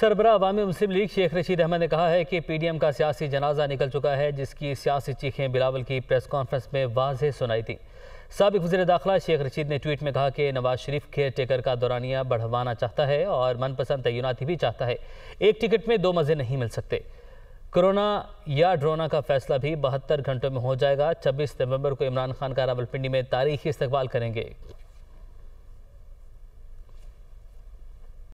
सरबरा Awami Muslim League Sheikh Rashid Ahmed ने कहा है कि पी डी एम का सियासी जनाजा निकल चुका है जिसकी सियासी चीखें बिलावल की प्रेस कॉन्फ्रेंस में वाजह सुनाई थी सबक वजी दाखिला शेख रशीद ने ट्वीट में कहा कि नवाज शरीफ केयर टेकर का दौरानिया बढ़वाना चाहता है और मनपसंद तयनाती भी चाहता है एक टिकट में दो मज़े नहीं मिल सकते कोरोना या ड्रोना का फैसला भी बहत्तर घंटों में हो जाएगा छब्बीस नवंबर को इमरान खान का रावलपिंडी में तारीखी इस्तेवाल करेंगे